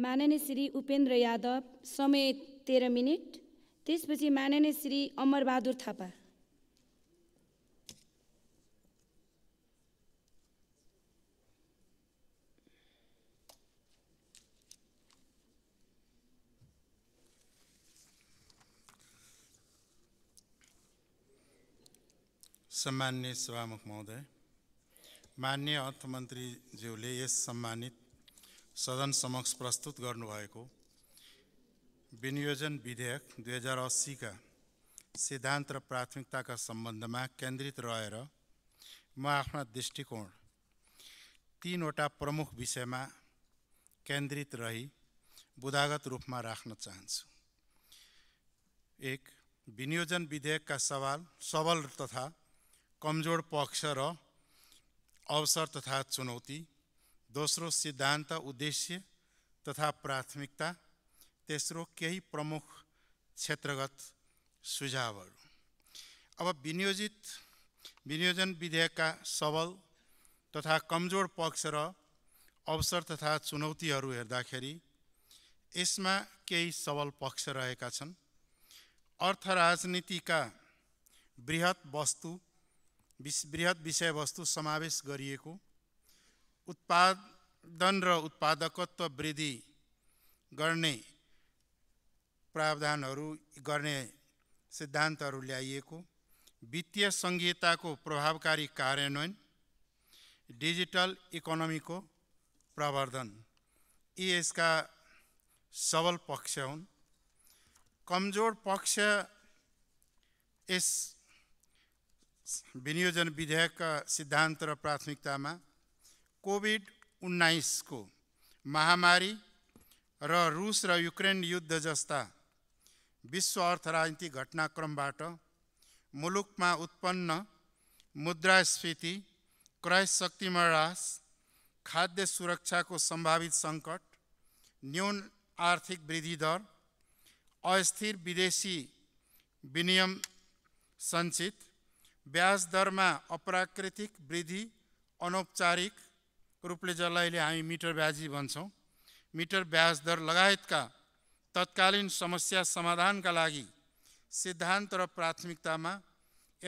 माननीय श्री उपेन्द्र यादव समय तेह्र मिनट त्यसपछि माननीय श्री अमरबहादुर थापा सम्मान्य सभामुख महोदय मान्य अर्थमन्त्रीज्यूले यस सम्मानित सदन समक्ष प्रस्तुत गर्नुभएको विनियोजन विधेयक दुई हजार अस्सीका सिद्धान्त र प्राथमिकताका सम्बन्धमा केन्द्रित रहेर म आफ्ना दृष्टिकोण तिनवटा प्रमुख विषयमा केन्द्रित रही बुदागत रूपमा राख्न चाहन्छु एक विनियोजन विधेयकका सवाल सबल तथा कमजोर पक्ष र अवसर तथा चुनौती दोस्रो सिद्धान्त उद्देश्य तथा प्राथमिकता तेस्रो केही प्रमुख क्षेत्रगत सुझावहरू अब विनियोजित विनियोजन विधेयकका सबल तथा कमजोर पक्ष र अवसर तथा चुनौतीहरू हेर्दाखेरि यसमा केही सबल पक्ष रहेका छन् अर्थ राजनीतिका बृहत वस्तु बृहत विषयवस्तु समावेश गरिएको उत्पादन र उत्पादकत्व वृद्धि गर्ने प्रावधानहरू गर्ने सिद्धान्तहरू ल्याइएको वित्तीय सङ्घीयताको प्रभावकारी कार्यान्वयन डिजिटल इकोनोमीको प्रवर्धन यी यसका सबल पक्ष हुन् कमजोर पक्ष यस विनियोजन विधेयकका सिद्धान्त र प्राथमिकतामा कोभिड उन्नाइसको महामारी र रुस र युक्रेन युद्ध जस्ता विश्व अर्थराजनीतिक घटनाक्रमबाट मुलुकमा उत्पन्न मुद्रास्फीति क्रय शक्तिमा ह्रास खाद्य सुरक्षाको सम्भावित सङ्कट न्यून आर्थिक वृद्धि दर अस्थिर विदेशी विनियम सञ्चित ब्याज दरमा अप्राकृतिक वृद्धि अनौपचारिक रूपले जसलाई अहिले हामी मिटर ब्याजी भन्छौँ मिटर ब्याज दर लगायतका तत्कालीन समस्या समाधानका लागि सिद्धान्त र प्राथमिकतामा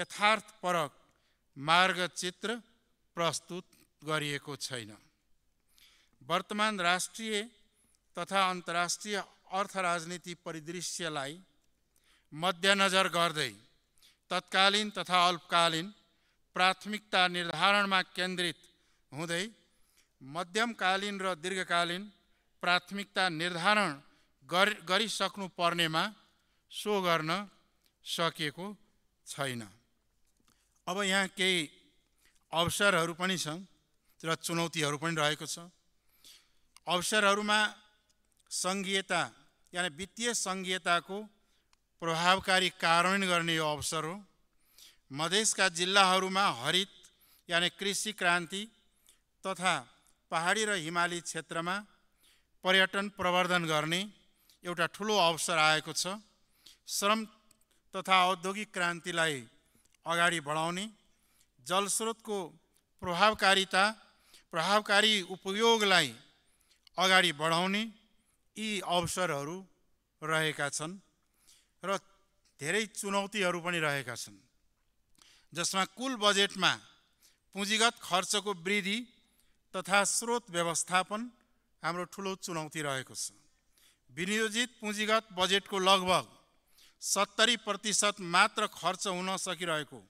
यथार्थपरक मार्गचित्र प्रस्तुत गरिएको छैन वर्तमान राष्ट्रिय तथा अन्तर्राष्ट्रिय अर्थ राजनीति परिदृश्यलाई मध्यनजर गर्दै तत्कालीन तथा अल्पकालीन प्राथमिकता निर्धारणमा केन्द्रित हुँदै मध्यमकालीन र दीर्घकालीन प्राथमिकता निर्धारण गर् गरिसक्नु पर्नेमा सो गर्न सकिएको छैन अब यहाँ केही अवसरहरू पनि छन् र चुनौतीहरू पनि रहेको छ अवसरहरूमा सङ्घीयता यानि वित्तीय सङ्घीयताको प्रभावकारी कारण गर्ने यो अवसर हो मधेसका जिल्लाहरूमा हरित यानि कृषि क्रान्ति तथा पहाडी र हिमाली क्षेत्रमा पर्यटन प्रवर्धन गर्ने एउटा ठुलो अवसर आएको छ श्रम तथा औद्योगिक क्रान्तिलाई अगाडि बढाउने जलस्रोतको प्रभावकारिता प्रभावकारी उपयोगलाई अगाडि बढाउने यी अवसरहरू रहेका छन् र धेरै चुनौतीहरू पनि रहेका छन् जसमा कुल बजेटमा पुँजीगत खर्चको वृद्धि तथा स्रोत व्यवस्थापन हाम्रो ठुलो चुनौती रहेको छ विनियोजित पुँजीगत बजेटको लगभग सत्तरी प्रतिशत मात्र खर्च हुन सकिरहेको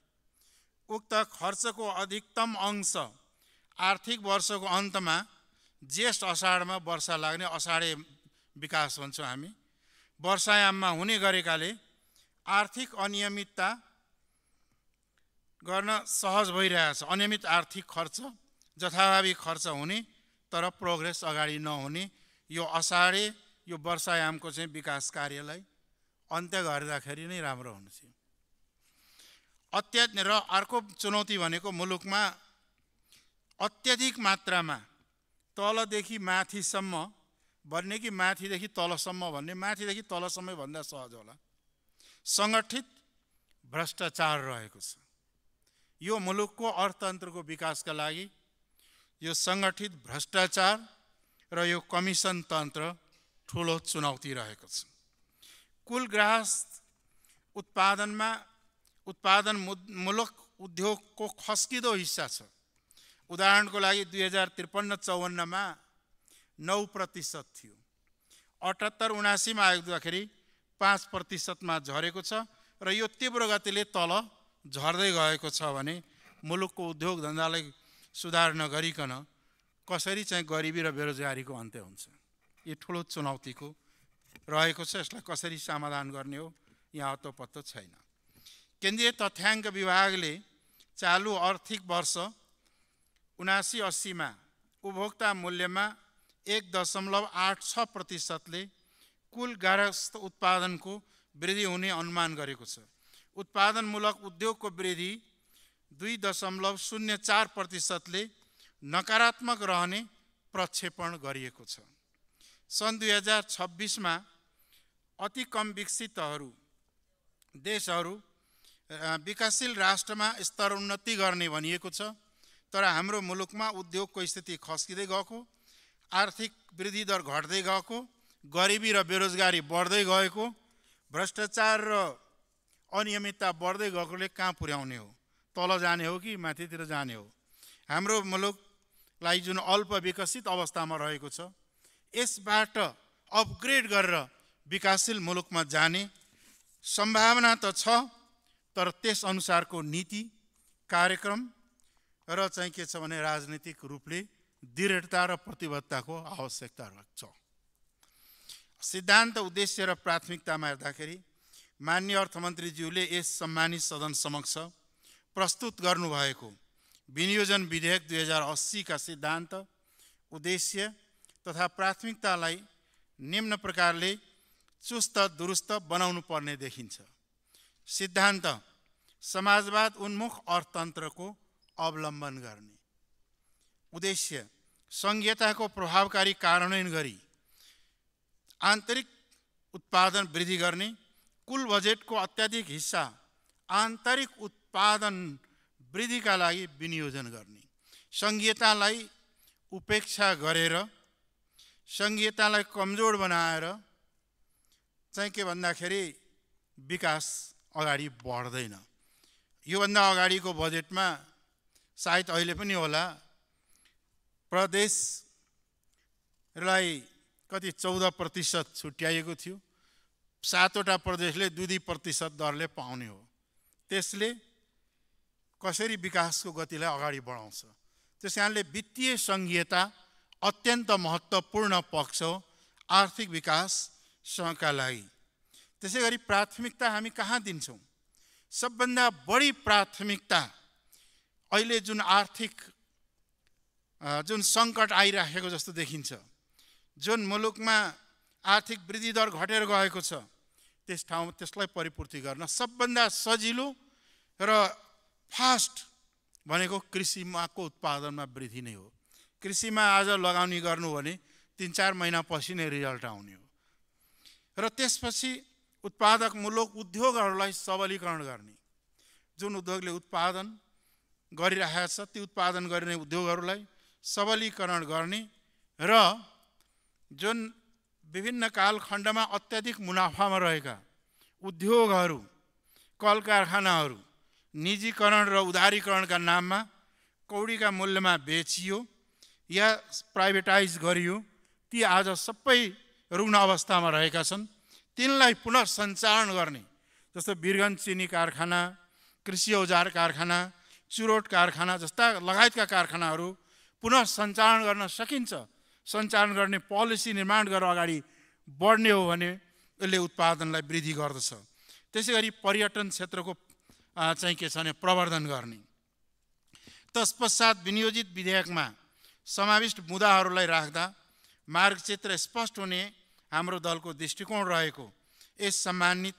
उक्त खर्चको अधिकतम अंश आर्थिक वर्षको अन्तमा ज्येष्ठ असाढमा वर्षा लाग्ने असाढे विकास हुन्छौँ हामी वर्षायाममा हुने गरेकाले आर्थिक अनियमितता गर्न सहज भइरहेछ अनियमित आर्थिक खर्च जथाभावी खर्च हुने तर प्रोग्रेस अगाडि नहुने यो असाढे यो वर्षायामको चाहिँ विकास कार्यलाई अन्त्य गर्दाखेरि नै राम्रो हुन्छ थियो अत्याधिक र अर्को चुनौती भनेको मुलुकमा अत्याधिक मात्रामा तलदेखि माथिसम्म भन्ने कि माथिदेखि तलसम्म भन्ने माथिदेखि तलसम्म भन्दा सहज होला सङ्गठित भ्रष्टाचार रहेको छ यो मुलुकको अर्थतन्त्रको विकासका लागि यो सङ्गठित भ्रष्टाचार र यो कमिसन तन्त्र ठुलो चुनौती रहेको छ कुल ग्राहस्थ उत्पादनमा उत्पादन मूलक उद्योगको खस्किँदो हिस्सा छ उदाहरणको लागि दुई हजार त्रिपन्न चौवन्नमा नौ प्रतिशत थियो अठहत्तर उनासीमा आइपुग्दाखेरि पाँच प्रतिशतमा झरेको छ र यो तीव्र गतिले तल झर्दै गएको छ भने मुलुकको उद्योग धन्दालाई सुधार नगरिकन कसरी चाहिँ गरिबी र बेरोजगारीको अन्त्य हुन्छ यो ठुलो चुनौतीको रहेको छ यसलाई कसरी समाधान गर्ने हो यहाँ हतो पत्तो छैन केन्द्रीय तथ्याङ्क विभागले चालु आर्थिक वर्ष उनासी अस्सीमा उपभोक्ता मूल्यमा एक दशमलव आठ छ प्रतिशतले कुल गार्हस्थ उत्पादनको वृद्धि हुने अनुमान गरेको छ उत्पादनमूलक उद्योगको वृद्धि दुई दशमलव शून्य चार प्रतिशतले नकारात्मक रहने प्रक्षेपण गरिएको छ सन् दुई हजार छब्बिसमा अति कम विकसितहरू देशहरू विकासशील राष्ट्रमा स्तरोन्नति गर्ने भनिएको छ तर हाम्रो मुलुकमा उद्योगको स्थिति खस्किँदै गएको आर्थिक वृद्धि दर घट्दै गएको गरिबी र बेरोजगारी बढ्दै गएको भ्रष्टाचार र अनियमितता बढ्दै गएकोले कहाँ पुर्याउने हो तल जाने हो कि माथितिर जाने हो हाम्रो मुलुकलाई जुन अल्प विकसित अवस्थामा रहेको छ यसबाट अपग्रेड गरेर विकासशील मुलुकमा जाने सम्भावना त छ तर त्यसअनुसारको नीति कार्यक्रम र चाहिँ के छ भने राजनीतिक रूपले दृढता र प्रतिबद्धताको आवश्यकता राख्छ सिद्धान्त उद्देश्य र प्राथमिकतामा हेर्दाखेरि मान्य अर्थमन्त्रीज्यूले यस सम्मानित सदन समक्ष प्रस्तुत गर्नुभएको विनियोजन विधेयक दुई हजार अस्सीका सिद्धान्त उद्देश्य तथा प्राथमिकतालाई निम्न प्रकारले चुस्त दुरुस्त बनाउनु पर्ने देखिन्छ सिद्धान्त समाजवाद उन्मुख अर्थतन्त्रको अवलम्बन गर्ने उद्देश्य सङ्घीयताको प्रभावकारी कार्यान्वयन गरी आन्तरिक उत्पादन वृद्धि गर्ने कुल बजेटको अत्याधिक हिस्सा आन्तरिक उत् उत्पादन वृद्धिका लागि विनियोजन गर्ने सङ्घीयतालाई उपेक्षा गरेर सङ्घीयतालाई कमजोर बनाएर चाहिँ के भन्दाखेरि विकास अगाडि बढ्दैन योभन्दा अगाडिको बजेटमा सायद अहिले पनि होला प्रदेशलाई कति चौध प्रतिशत छुट्याइएको थियो सातवटा प्रदेशले दुई दुई प्रतिशत दरले पाउने हो त्यसले कसरी विकासको गतिलाई अगाडि बढाउँछ त्यस कारणले वित्तीय सङ्घीयता अत्यन्त महत्त्वपूर्ण पक्ष हो आर्थिक विकासका लागि त्यसै गरी प्राथमिकता हामी कहाँ दिन्छौँ सबभन्दा बढी प्राथमिकता अहिले जुन आर्थिक जुन सङ्कट आइराखेको जस्तो देखिन्छ जुन मुलुकमा आर्थिक वृद्धि दर घटेर गएको छ त्यस ठाउँ त्यसलाई परिपूर्ति गर्न सबभन्दा सजिलो र फास्ट भनेको कृषिमाको उत्पादनमा वृद्धि नै हो कृषिमा आज लगाउने गर्नु भने तिन चार महिनापछि नै रिजल्ट आउने हो र त्यसपछि उत्पादक मूलक उद्योगहरूलाई सबलीकरण गर्ने जुन उद्योगले उत्पादन गरिरहेको छ ती उत्पादन गरिने उद्योगहरूलाई सबलीकरण गर्ने र जुन विभिन्न कालखण्डमा अत्याधिक मुनाफामा रहेका उद्योगहरू कल कारखानाहरू निजीकरण र उदारीकरणका नाममा कौडीका मूल्यमा बेचियो या प्राइभेटाइज गरियो ती आज सबै रुग्न अवस्थामा रहेका छन् तिनलाई पुनः सञ्चालन गर्ने जस्तो बिरगन्ज चिनी कारखाना कृषि औजार कारखाना चुरोट कारखाना जस्ता लगायतका कारखानाहरू पुनः सञ्चालन गर्न सकिन्छ सञ्चालन गर्ने पोलिसी निर्माण गरेर अगाडि बढ्ने हो भने यसले उत्पादनलाई वृद्धि गर्दछ त्यसै गरी पर्यटन क्षेत्रको चाहिँ के छ भने प्रवर्धन गर्ने तत्पश्चात विनियोजित विधेयकमा समाविष्ट मुद्दाहरूलाई राख्दा मार्गचित्र स्पष्ट हुने हाम्रो दलको दृष्टिकोण रहेको यस सम्मानित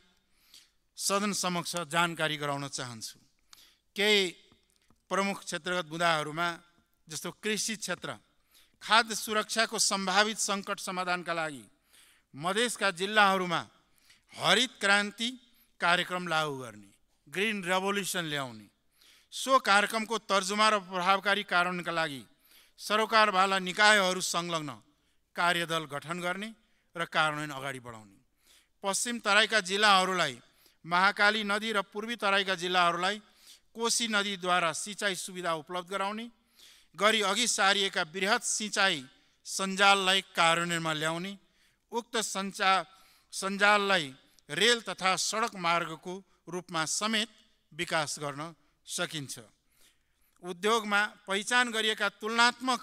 सदन समक्ष जानकारी गराउन चाहन्छु केही प्रमुख क्षेत्रगत मुद्दाहरूमा जस्तो कृषि क्षेत्र खाद्य सुरक्षाको सम्भावित सङ्कट समाधानका लागि मधेसका जिल्लाहरूमा हरित क्रान्ति कार्यक्रम लागू गर्ने ग्रिन रेभोल्युसन ल्याउने सो कार्यक्रमको तर्जुमा र प्रभावकारी कारणका लागि सरोकारवाला निकायहरू संलग्न कार्यदल गठन गर्ने र कार्यान्वयन अगाडि बढाउने पश्चिम तराईका जिल्लाहरूलाई महाकाली नदी र पूर्वी तराईका जिल्लाहरूलाई कोशी नदीद्वारा सिँचाइ सुविधा उपलब्ध गराउने गरी अघि सारिएका वृहत सिँचाइ सञ्जाललाई कार्यान्वयनमा ल्याउने उक्त सञ्चा सञ्जाललाई रेल तथा सडक मार्गको रूपमा समेत विकास गर्न सकिन्छ उद्योगमा पहिचान गरिएका तुलनात्मक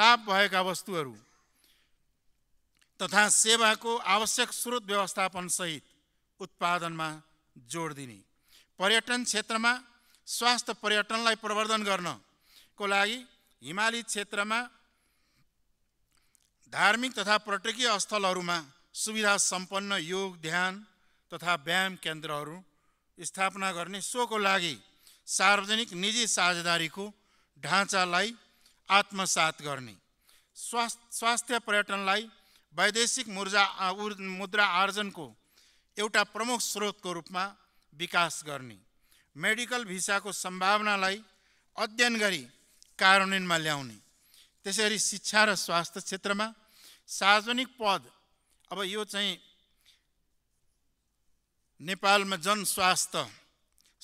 लाभ भएका वस्तुहरू तथा सेवाको आवश्यक स्रोत व्यवस्थापनसहित उत्पादनमा जोड दिने पर्यटन क्षेत्रमा स्वास्थ्य पर्यटनलाई प्रवर्धन गर्नको लागि हिमाली क्षेत्रमा धार्मिक तथा पर्यटकीय स्थलहरूमा सुविधा सम्पन्न योग ध्यान तथा व्यायाम केन्द्रहरू स्थापना गर्ने सोको लागि सार्वजनिक निजी साझेदारीको ढाँचालाई आत्मसात गर्ने स्वास्थ्य स्वास्थ्य पर्यटनलाई वैदेशिक मुर्जा मुद्रा आर्जनको एउटा प्रमुख स्रोतको रूपमा विकास गर्ने मेडिकल भिसाको सम्भावनालाई अध्ययन गरी कार्यान्वयनमा ल्याउने त्यसरी शिक्षा र स्वास्थ्य क्षेत्रमा सार्वजनिक पद अब यो चाहिँ नेपालमा जनस्वास्थ्य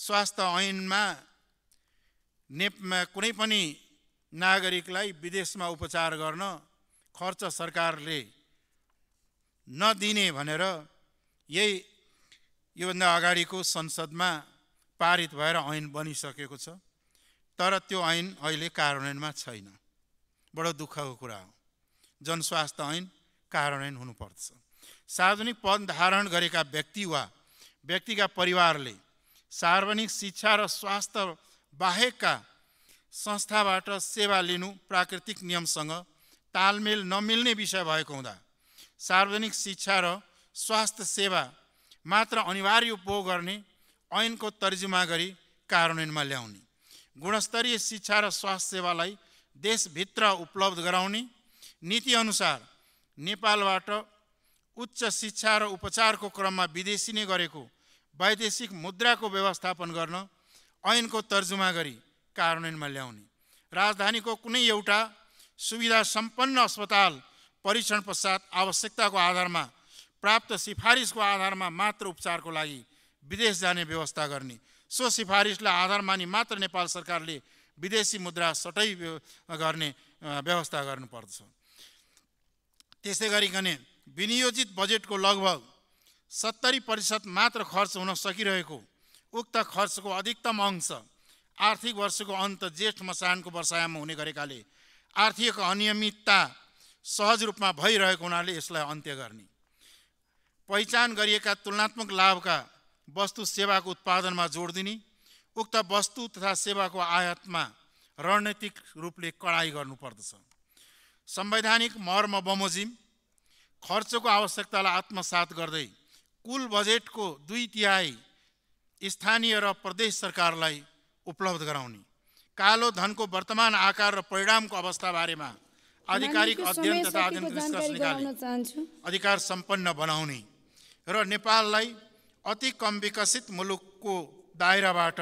स्वास्थ्य ऐनमा नेपमा कुनै पनि नागरिकलाई विदेशमा उपचार गर्न खर्च सरकारले नदिने भनेर यही योभन्दा अगाडिको संसदमा पारित भएर ऐन बनिसकेको छ तर त्यो ऐन अहिले कार्यान्वयनमा छैन बडो दुःखको कुरा हो जनस्वास्थ्य ऐन कार्यान्वयन हुनुपर्छ सार्वजनिक पद धारण गरेका व्यक्ति वा व्यक्तिका परिवारले सार्वजनिक शिक्षा र स्वास्थ्य बाहेकका संस्थाबाट सेवा लिनु प्राकृतिक नियमसँग तालमेल नमिल्ने विषय भएको हुँदा सार्वजनिक शिक्षा र स्वास्थ्य सेवा मात्र अनिवार्य उपभोग गर्ने ऐनको तर्जुमा गरी कार्यान्वयनमा ल्याउने गुणस्तरीय शिक्षा र स्वास्थ्य सेवालाई देशभित्र उपलब्ध गराउने नीतिअनुसार नेपालबाट उच्च शिक्षा र उपचारको क्रममा विदेशी नै गरेको वैदेशिक मुद्राको व्यवस्थापन गर्न ऐनको तर्जुमा गरी कार्यान्वयनमा ल्याउने राजधानीको कुनै एउटा सुविधा सम्पन्न अस्पताल परीक्षण पश्चात आवश्यकताको आधारमा प्राप्त सिफारिसको आधारमा मात्र उपचारको लागि विदेश जाने व्यवस्था गर्ने सो सिफारिसलाई आधार मानि मात्र नेपाल सरकारले विदेशी मुद्रा सटै गर्ने व्यवस्था गर्नुपर्दछ त्यसै गरिकन विनियोजित बजेटको लगभग सत्तरी प्रतिशत मात्र खर्च हुन सकिरहेको उक्त खर्चको अधिकतम अंश आर्थिक वर्षको अन्त जेठ मसानको वर्षायाममा हुने गरेकाले आर्थिक अनियमितता सहज रूपमा भइरहेको हुनाले यसलाई अन्त्य गर्ने पहिचान गरिएका तुलनात्मक लाभका वस्तु सेवाको उत्पादनमा जोड दिने उक्त वस्तु तथा सेवाको आयातमा रणनीतिक रूपले कडाई गर्नुपर्दछ संवैधानिक मर्म बमोजिम खर्चको आवश्यकतालाई आत्मसात गर्दै कुल बजेटको दुई तिहाई स्थानीय र प्रदेश सरकारलाई उपलब्ध गराउने कालो धनको वर्तमान आकार र परिणामको अवस्था बारेमा आधिकारिक अध्ययन तथा अध्ययन निष्कर्ष निकाल्न अधिकार सम्पन्न बनाउने र नेपाललाई अति कम विकसित मुलुकको दायराबाट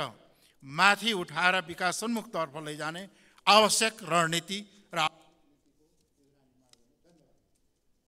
माथि उठाएर विकासोन्मुखतर्फ लैजाने आवश्यक रणनीति र